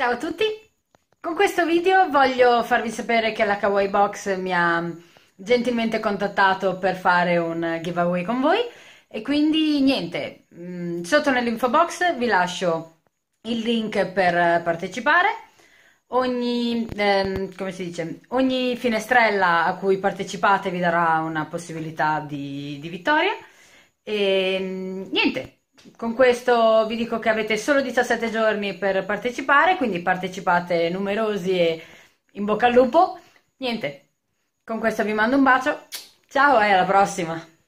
Ciao a tutti! Con questo video voglio farvi sapere che la Kawaii Box mi ha gentilmente contattato per fare un giveaway con voi e quindi niente, mm, sotto nell'info box vi lascio il link per partecipare ogni, ehm, come si dice, ogni finestrella a cui partecipate vi darà una possibilità di, di vittoria e mm, niente con questo vi dico che avete solo 17 giorni per partecipare, quindi partecipate numerosi e in bocca al lupo. Niente, con questo vi mando un bacio, ciao e alla prossima!